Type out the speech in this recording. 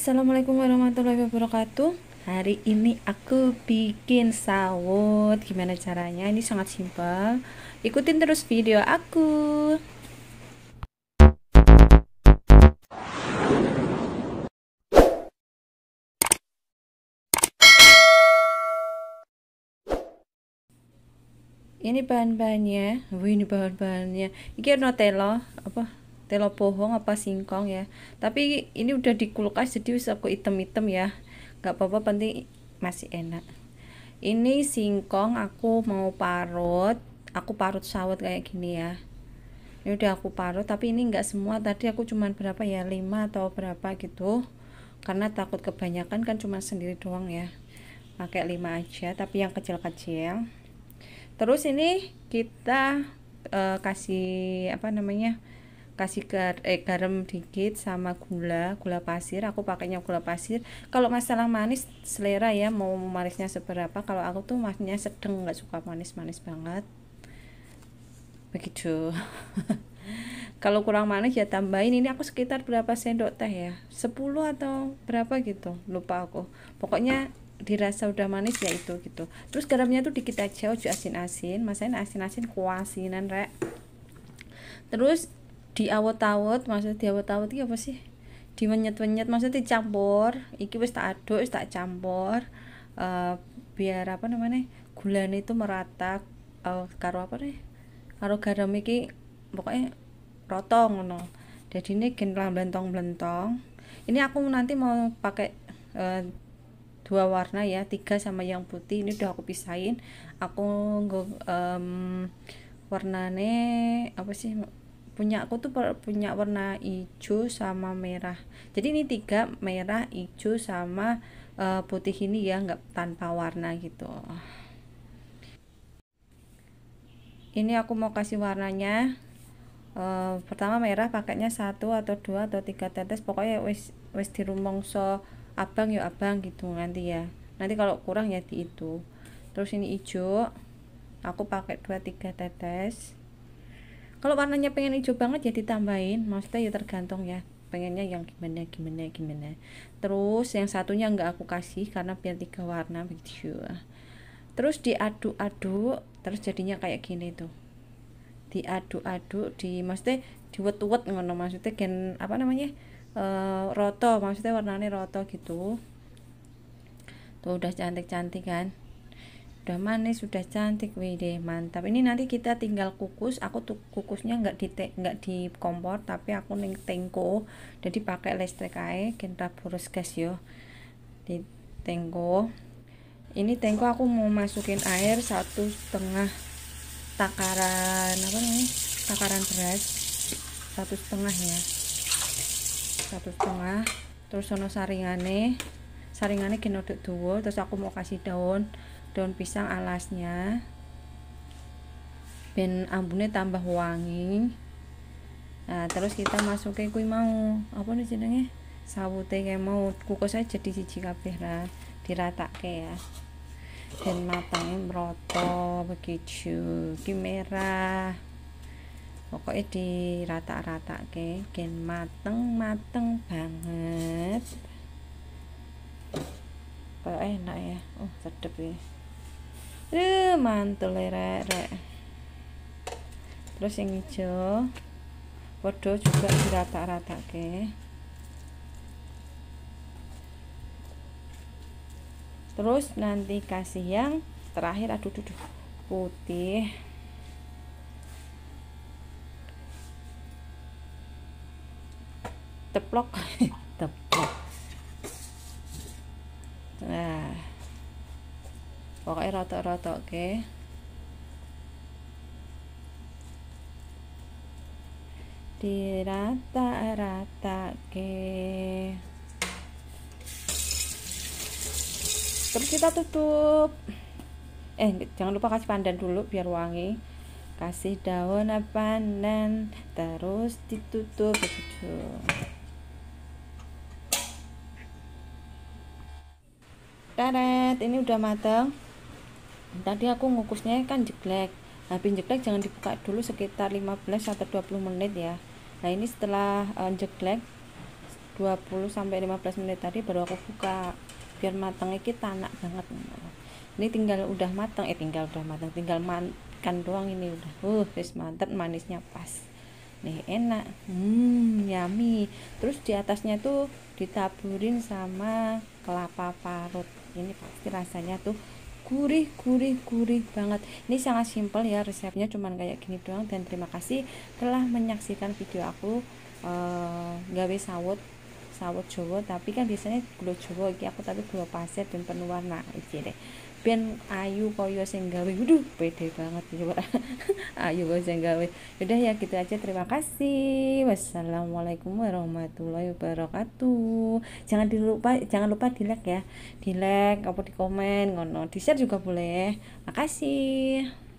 Assalamualaikum warahmatullahi wabarakatuh Hari ini aku bikin sawot Gimana caranya? Ini sangat simpel Ikutin terus video aku Ini bahan-bahannya Wih ini bahan-bahannya Ini Nutella Apa? telo bohong apa singkong ya tapi ini udah di kulkas jadi bisa aku item-item ya nggak apa-apa penting masih enak ini singkong aku mau parut aku parut sawet kayak gini ya ini udah aku parut tapi ini nggak semua tadi aku cuman berapa ya lima atau berapa gitu karena takut kebanyakan kan cuma sendiri doang ya pakai lima aja tapi yang kecil-kecil terus ini kita uh, kasih apa namanya kasih gar eh, garam dikit sama gula gula pasir aku pakainya gula pasir kalau masalah manis selera ya mau manisnya seberapa kalau aku tuh manisnya sedang nggak suka manis-manis banget begitu kalau kurang manis ya tambahin ini aku sekitar berapa sendok teh ya 10 atau berapa gitu lupa aku pokoknya dirasa udah manis ya itu gitu terus garamnya tuh dikit aja ojo asin-asin masain asin-asin kuasinan rek terus diawet-awet maksud diawet-awet itu apa sih Di menyet menyet maksudnya dicampur iki wis tak aduk wis tak campur uh, biar apa namanya gulane itu merata uh, karo apa nih karo garam iki pokoknya rotong ngono jadi ini gen belentong belentong ini aku nanti mau pakai uh, dua warna ya tiga sama yang putih ini udah aku pisahin aku um, warnane apa sih punya aku tuh punya warna hijau sama merah jadi ini tiga merah hijau sama uh, putih ini ya nggak tanpa warna gitu ini aku mau kasih warnanya uh, pertama merah pakainya satu atau dua atau tiga tetes pokoknya wis wis dirumongso abang yuk ya abang gitu nanti ya nanti kalau kurang ya di itu terus ini hijau aku pakai dua tiga tetes kalau warnanya pengen hijau banget ya ditambahin maksudnya ya tergantung ya pengennya yang gimana gimana gimana terus yang satunya nggak aku kasih karena biar tiga warna begitu terus diaduk-aduk terus jadinya kayak gini tuh diaduk-aduk di maksudnya diwet-wet ngono maksudnya gen apa namanya e, roto maksudnya warnanya roto gitu tuh udah cantik-cantik kan sudah manis sudah cantik wih deh mantap ini nanti kita tinggal kukus aku tuh kukusnya nggak di nggak di kompor tapi aku neng tengko jadi pakai listrik aja kita boros gas yo di tengko ini tengko aku mau masukin air satu setengah takaran apa nih takaran beras satu setengah ya satu setengah terus sono saringane saringane genodok dua terus aku mau kasih daun daun pisang alasnya ben ambune tambah wangi nah terus kita masukin kuih mau apa nih jenenge sawute kayak mau kukus aja di siji kabeh lah ke ya dan matangnya meroto begitu ki merah pokoknya dirata-rata ke gen mateng mateng banget kayak enak ya oh sedap ya Aduh, mantul ya, re Terus yang hijau. Waduh juga dirata-rata ke. Terus nanti kasih yang terakhir aduh duh, duh putih. Teplok. pokoknya rotok-rotok oke okay. dirata-rata oke okay. terus kita tutup eh jangan lupa kasih pandan dulu biar wangi kasih daun pandan terus ditutup begitu Taret, ini udah matang tadi aku ngukusnya kan jeglek habis jeglek jangan dibuka dulu sekitar 15 atau 20 menit ya nah ini setelah uh, jeglek 20 sampai 15 menit tadi baru aku buka biar matangnya kita enak banget ini tinggal udah matang eh tinggal udah matang tinggal makan doang ini udah uh wis mantap manisnya pas nih enak hmm yummy terus di atasnya tuh ditaburin sama kelapa parut ini pasti rasanya tuh gurih gurih gurih banget ini sangat simpel ya resepnya cuman kayak gini doang dan terima kasih telah menyaksikan video aku uh, gawe sawut sawut jowo tapi kan biasanya gula jowo iki aku tapi gula pasir dan penuh warna iki deh ben ayu koyo ya sing gawe waduh pede banget coba ya, ayu koyo sing gawe udah ya gitu aja terima kasih wassalamualaikum warahmatullahi wabarakatuh jangan dilupa jangan lupa di like ya di like apa di komen ngono di share juga boleh makasih